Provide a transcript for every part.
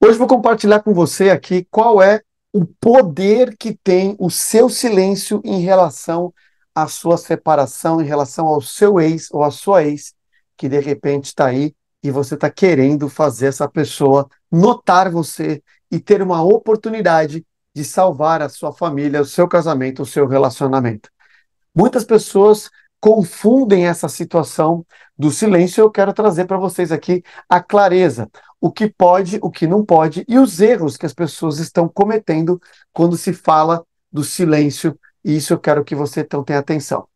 Hoje vou compartilhar com você aqui qual é o poder que tem o seu silêncio em relação à sua separação, em relação ao seu ex ou à sua ex, que de repente está aí e você está querendo fazer essa pessoa notar você e ter uma oportunidade de salvar a sua família, o seu casamento, o seu relacionamento. Muitas pessoas confundem essa situação do silêncio. Eu quero trazer para vocês aqui a clareza, o que pode, o que não pode e os erros que as pessoas estão cometendo quando se fala do silêncio. E isso eu quero que você então tenha atenção.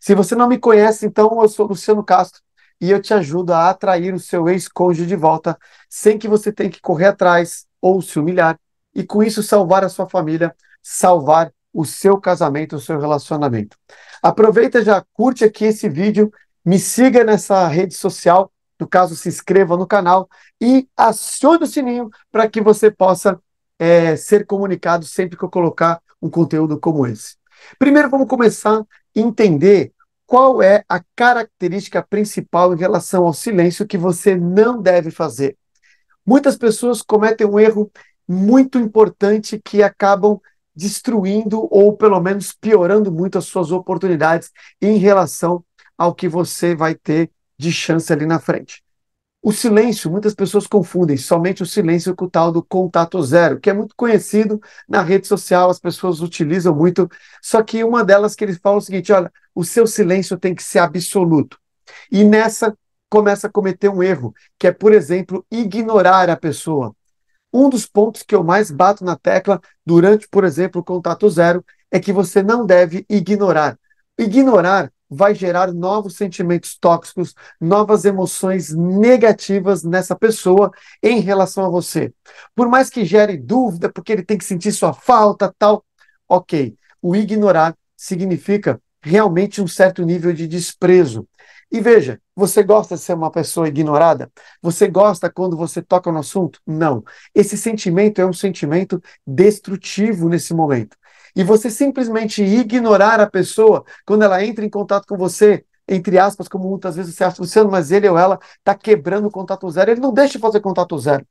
Se você não me conhece, então eu sou Luciano Castro e eu te ajudo a atrair o seu ex-cônjuge de volta sem que você tenha que correr atrás ou se humilhar e com isso salvar a sua família, salvar o seu casamento, o seu relacionamento. Aproveita já, curte aqui esse vídeo, me siga nessa rede social, no caso, se inscreva no canal e acione o sininho para que você possa é, ser comunicado sempre que eu colocar um conteúdo como esse. Primeiro, vamos começar a entender qual é a característica principal em relação ao silêncio que você não deve fazer. Muitas pessoas cometem um erro muito importante que acabam destruindo ou pelo menos piorando muito as suas oportunidades em relação ao que você vai ter de chance ali na frente. O silêncio, muitas pessoas confundem somente o silêncio com o tal do contato zero, que é muito conhecido na rede social, as pessoas utilizam muito. Só que uma delas que eles falam é o seguinte: olha, o seu silêncio tem que ser absoluto. E nessa começa a cometer um erro, que é, por exemplo, ignorar a pessoa. Um dos pontos que eu mais bato na tecla durante, por exemplo, o contato zero é que você não deve ignorar. Ignorar vai gerar novos sentimentos tóxicos, novas emoções negativas nessa pessoa em relação a você. Por mais que gere dúvida, porque ele tem que sentir sua falta, tal, ok. O ignorar significa realmente um certo nível de desprezo. E veja, você gosta de ser uma pessoa ignorada? Você gosta quando você toca no assunto? Não. Esse sentimento é um sentimento destrutivo nesse momento. E você simplesmente ignorar a pessoa quando ela entra em contato com você, entre aspas, como muitas vezes você acha, Luciano, mas ele ou ela está quebrando o contato zero. Ele não deixa de fazer contato zero.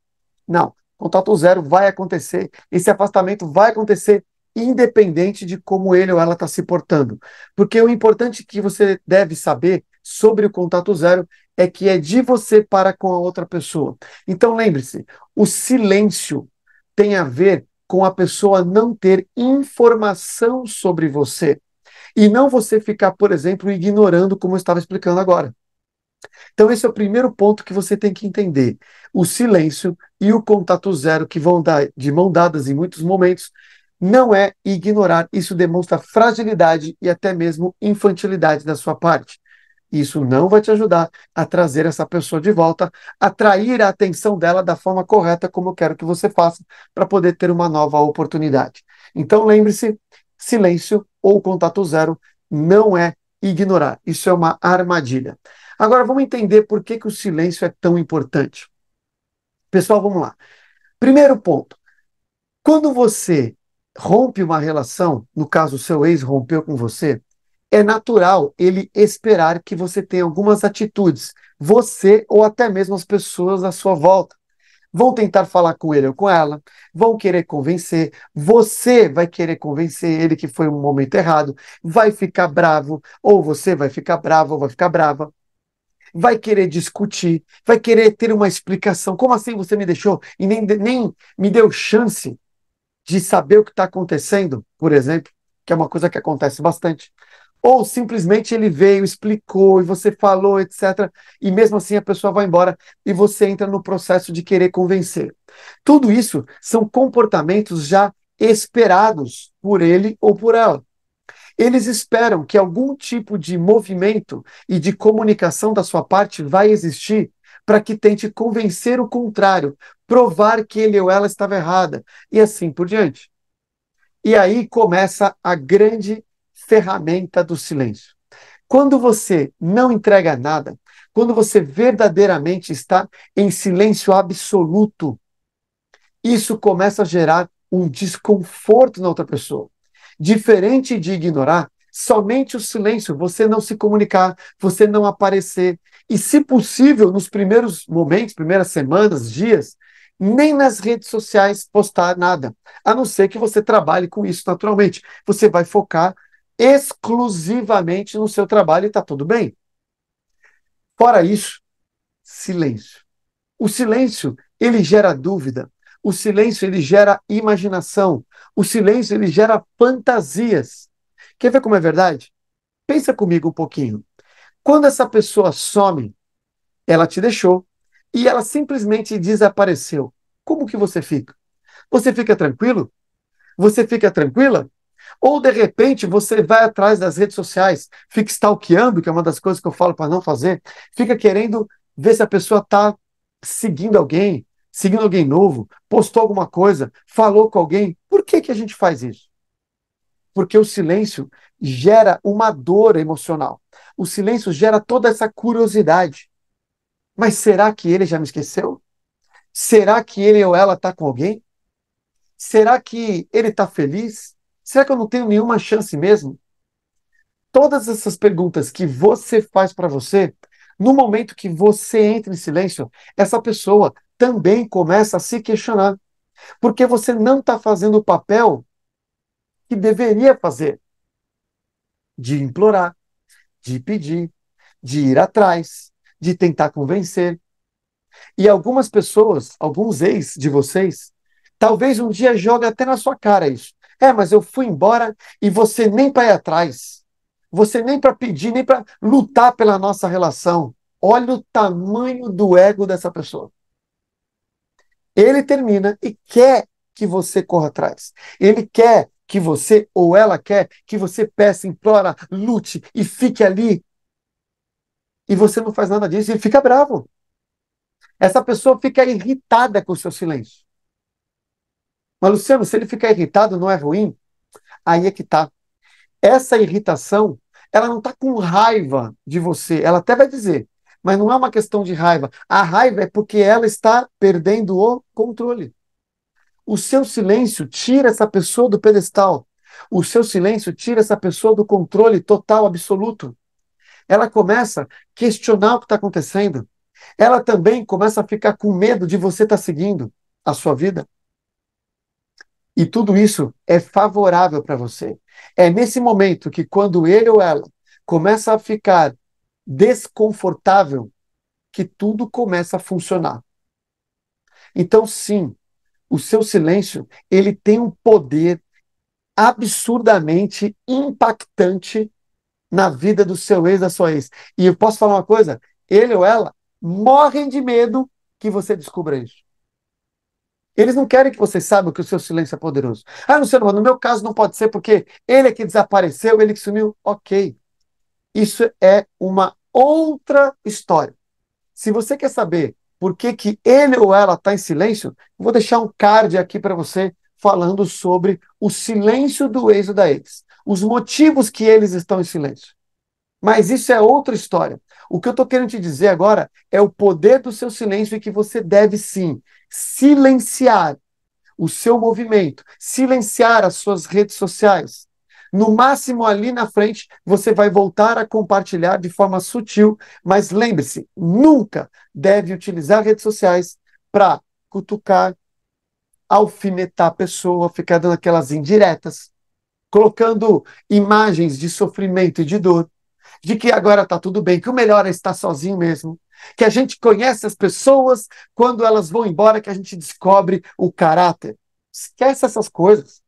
Não. Contato zero vai acontecer. Esse afastamento vai acontecer independente de como ele ou ela está se portando. Porque o importante que você deve saber sobre o contato zero é que é de você para com a outra pessoa. Então lembre-se, o silêncio tem a ver com a pessoa não ter informação sobre você e não você ficar, por exemplo, ignorando como eu estava explicando agora. Então esse é o primeiro ponto que você tem que entender. O silêncio e o contato zero que vão dar de mão dadas em muitos momentos não é ignorar, isso demonstra fragilidade e até mesmo infantilidade da sua parte. Isso não vai te ajudar a trazer essa pessoa de volta, atrair a atenção dela da forma correta, como eu quero que você faça, para poder ter uma nova oportunidade. Então lembre-se: silêncio ou contato zero não é ignorar. Isso é uma armadilha. Agora vamos entender por que, que o silêncio é tão importante. Pessoal, vamos lá. Primeiro ponto: quando você rompe uma relação, no caso, o seu ex rompeu com você, é natural ele esperar que você tenha algumas atitudes, você ou até mesmo as pessoas à sua volta. Vão tentar falar com ele ou com ela, vão querer convencer, você vai querer convencer ele que foi um momento errado, vai ficar bravo, ou você vai ficar bravo, ou vai ficar brava vai querer discutir, vai querer ter uma explicação. Como assim você me deixou e nem, nem me deu chance de saber o que está acontecendo, por exemplo, que é uma coisa que acontece bastante. Ou simplesmente ele veio, explicou e você falou, etc. E mesmo assim a pessoa vai embora e você entra no processo de querer convencer. Tudo isso são comportamentos já esperados por ele ou por ela. Eles esperam que algum tipo de movimento e de comunicação da sua parte vai existir para que tente convencer o contrário, provar que ele ou ela estava errada e assim por diante. E aí começa a grande ferramenta do silêncio. Quando você não entrega nada, quando você verdadeiramente está em silêncio absoluto, isso começa a gerar um desconforto na outra pessoa. Diferente de ignorar, somente o silêncio, você não se comunicar, você não aparecer. E, se possível, nos primeiros momentos, primeiras semanas, dias, nem nas redes sociais postar nada, a não ser que você trabalhe com isso naturalmente. Você vai focar exclusivamente no seu trabalho e está tudo bem. Fora isso, silêncio. O silêncio, ele gera dúvida. O silêncio, ele gera imaginação. O silêncio, ele gera fantasias. Quer ver como é verdade? Pensa comigo um pouquinho. Quando essa pessoa some, ela te deixou e ela simplesmente desapareceu. Como que você fica? Você fica tranquilo? Você fica tranquila? Ou, de repente, você vai atrás das redes sociais, fica stalkeando, que é uma das coisas que eu falo para não fazer, fica querendo ver se a pessoa está seguindo alguém, seguindo alguém novo, postou alguma coisa, falou com alguém. Por que, que a gente faz isso? Porque o silêncio gera uma dor emocional. O silêncio gera toda essa curiosidade. Mas será que ele já me esqueceu? Será que ele ou ela está com alguém? Será que ele está feliz? Será que eu não tenho nenhuma chance mesmo? Todas essas perguntas que você faz para você, no momento que você entra em silêncio, essa pessoa também começa a se questionar. Porque você não está fazendo o papel que deveria fazer de implorar, de pedir, de ir atrás, de tentar convencer. E algumas pessoas, alguns ex de vocês, talvez um dia jogue até na sua cara isso. É, mas eu fui embora e você nem para ir atrás. Você nem para pedir, nem para lutar pela nossa relação. Olha o tamanho do ego dessa pessoa. Ele termina e quer que você corra atrás. Ele quer que você ou ela quer que você peça, implora, lute e fique ali. E você não faz nada disso e fica bravo. Essa pessoa fica irritada com o seu silêncio. Mas, Luciano, se ele ficar irritado, não é ruim? Aí é que tá. Essa irritação, ela não tá com raiva de você. Ela até vai dizer, mas não é uma questão de raiva. A raiva é porque ela está perdendo o controle. O seu silêncio tira essa pessoa do pedestal. O seu silêncio tira essa pessoa do controle total, absoluto. Ela começa a questionar o que está acontecendo. Ela também começa a ficar com medo de você estar tá seguindo a sua vida. E tudo isso é favorável para você. É nesse momento que, quando ele ou ela começa a ficar desconfortável, que tudo começa a funcionar. Então, sim, o seu silêncio ele tem um poder absurdamente impactante na vida do seu ex, da sua ex. E eu posso falar uma coisa? Ele ou ela morrem de medo que você descubra isso. Eles não querem que você saiba que o seu silêncio é poderoso. Ah, Luciano, mas no meu caso não pode ser porque ele é que desapareceu, ele que sumiu. Ok. Isso é uma outra história. Se você quer saber por que, que ele ou ela está em silêncio, vou deixar um card aqui para você falando sobre o silêncio do ex ou da ex. Os motivos que eles estão em silêncio. Mas isso é outra história. O que eu estou querendo te dizer agora é o poder do seu silêncio e que você deve sim silenciar o seu movimento, silenciar as suas redes sociais. No máximo ali na frente, você vai voltar a compartilhar de forma sutil, mas lembre-se, nunca deve utilizar redes sociais para cutucar, alfinetar a pessoa, ficar dando aquelas indiretas, colocando imagens de sofrimento e de dor de que agora está tudo bem, que o melhor é estar sozinho mesmo, que a gente conhece as pessoas quando elas vão embora, que a gente descobre o caráter. Esquece essas coisas.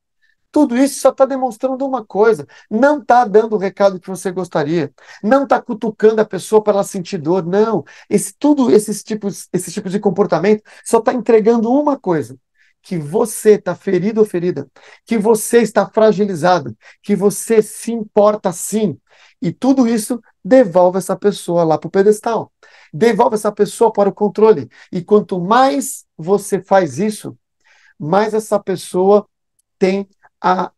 Tudo isso só está demonstrando uma coisa: não está dando o recado que você gostaria, não está cutucando a pessoa para ela sentir dor, não. Esse, tudo esses tipos, esses tipos de comportamento só está entregando uma coisa: que você está ferido ou ferida, que você está fragilizado, que você se importa sim, e tudo isso devolve essa pessoa lá para o pedestal. Devolve essa pessoa para o controle. E quanto mais você faz isso, mais essa pessoa tem a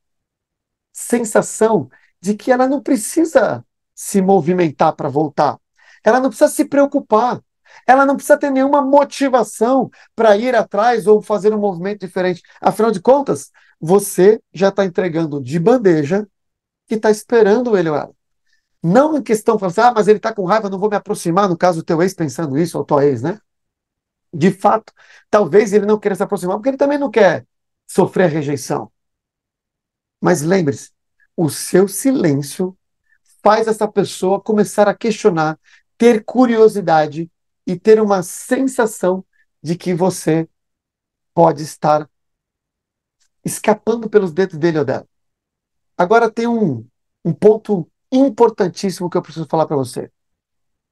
sensação de que ela não precisa se movimentar para voltar. Ela não precisa se preocupar. Ela não precisa ter nenhuma motivação para ir atrás ou fazer um movimento diferente. Afinal de contas, você já está entregando de bandeja e está esperando ele ou ela. Não em questão, de assim, ah, mas ele está com raiva, não vou me aproximar, no caso do teu ex pensando isso, ou tua ex, né? De fato, talvez ele não queira se aproximar, porque ele também não quer sofrer rejeição. Mas lembre-se, o seu silêncio faz essa pessoa começar a questionar, ter curiosidade e ter uma sensação de que você pode estar escapando pelos dedos dele ou dela. Agora tem um, um ponto importantíssimo que eu preciso falar para você.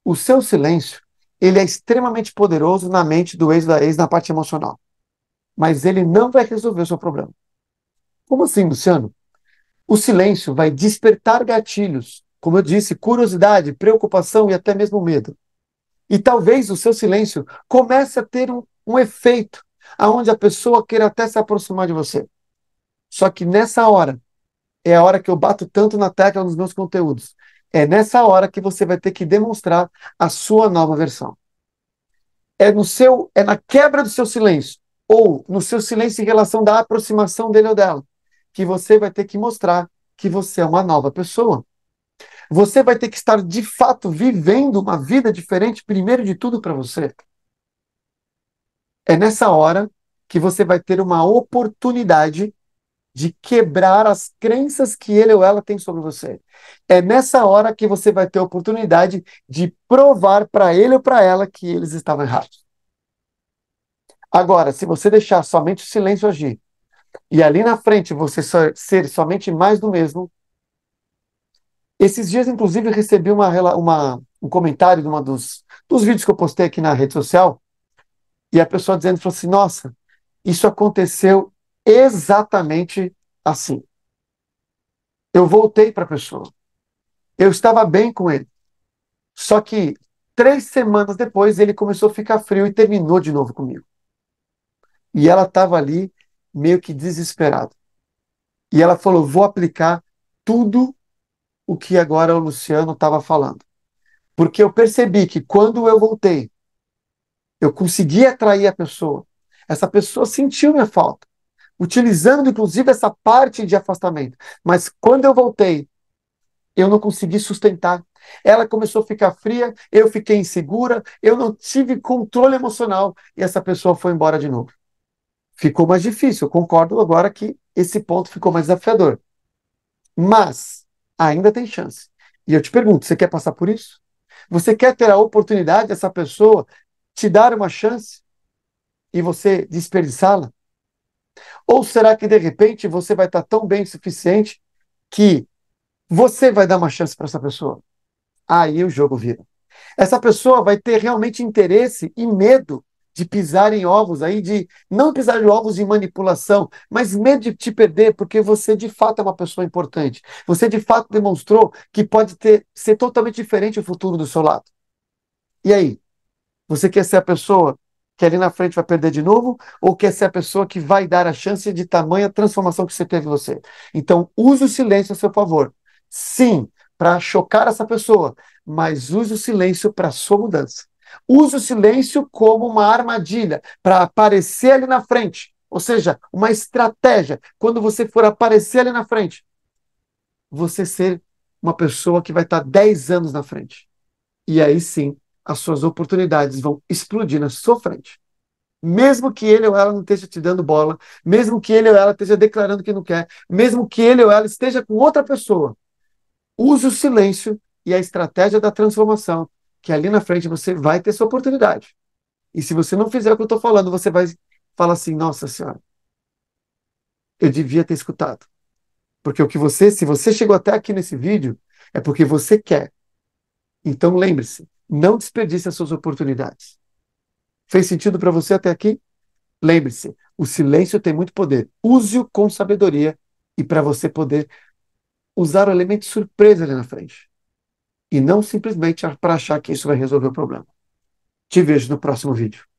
O seu silêncio, ele é extremamente poderoso na mente do ex da ex na parte emocional. Mas ele não vai resolver o seu problema. Como assim, Luciano? O silêncio vai despertar gatilhos, como eu disse, curiosidade, preocupação e até mesmo medo. E talvez o seu silêncio comece a ter um, um efeito aonde a pessoa queira até se aproximar de você. Só que nessa hora, é a hora que eu bato tanto na tecla nos meus conteúdos. É nessa hora que você vai ter que demonstrar a sua nova versão. É no seu, é na quebra do seu silêncio ou no seu silêncio em relação da aproximação dele ou dela que você vai ter que mostrar que você é uma nova pessoa. Você vai ter que estar de fato vivendo uma vida diferente primeiro de tudo para você. É nessa hora que você vai ter uma oportunidade de quebrar as crenças que ele ou ela tem sobre você. É nessa hora que você vai ter a oportunidade de provar para ele ou para ela que eles estavam errados. Agora, se você deixar somente o silêncio agir e ali na frente você ser somente mais do mesmo, esses dias, inclusive, recebi uma, uma, um comentário de uma dos, dos vídeos que eu postei aqui na rede social e a pessoa dizendo falou assim: Nossa, isso aconteceu exatamente assim. Eu voltei para a pessoa. Eu estava bem com ele. Só que três semanas depois ele começou a ficar frio e terminou de novo comigo. E ela estava ali meio que desesperada. E ela falou: vou aplicar tudo o que agora o Luciano estava falando. Porque eu percebi que quando eu voltei, eu consegui atrair a pessoa. Essa pessoa sentiu minha falta utilizando inclusive essa parte de afastamento. Mas quando eu voltei, eu não consegui sustentar. Ela começou a ficar fria, eu fiquei insegura, eu não tive controle emocional e essa pessoa foi embora de novo. Ficou mais difícil, eu concordo agora que esse ponto ficou mais desafiador. Mas ainda tem chance. E eu te pergunto, você quer passar por isso? Você quer ter a oportunidade dessa pessoa te dar uma chance e você desperdiçá-la? Ou será que de repente você vai estar tão bem o suficiente que você vai dar uma chance para essa pessoa? Aí o jogo vira. Essa pessoa vai ter realmente interesse e medo de pisar em ovos aí, de não pisar em ovos de manipulação, mas medo de te perder, porque você de fato é uma pessoa importante. Você de fato demonstrou que pode ter, ser totalmente diferente o futuro do seu lado. E aí? Você quer ser a pessoa que ali na frente vai perder de novo, ou quer ser é a pessoa que vai dar a chance de tamanha transformação que você teve em você. Então, use o silêncio a seu favor. Sim, para chocar essa pessoa, mas use o silêncio para sua mudança. Use o silêncio como uma armadilha para aparecer ali na frente, ou seja, uma estratégia quando você for aparecer ali na frente, você ser uma pessoa que vai tá estar 10 anos na frente. E aí sim, as suas oportunidades vão explodir na sua frente. Mesmo que ele ou ela não esteja te dando bola, mesmo que ele ou ela esteja declarando que não quer, mesmo que ele ou ela esteja com outra pessoa, use o silêncio e a estratégia da transformação, que ali na frente você vai ter sua oportunidade. E se você não fizer o que eu estou falando, você vai falar assim: nossa senhora, eu devia ter escutado. Porque o que você, se você chegou até aqui nesse vídeo, é porque você quer. Então lembre-se, não desperdice as suas oportunidades. Fez sentido para você até aqui? Lembre-se, o silêncio tem muito poder. Use-o com sabedoria e para você poder usar o elemento surpresa ali na frente. E não simplesmente para achar que isso vai resolver o problema. Te vejo no próximo vídeo.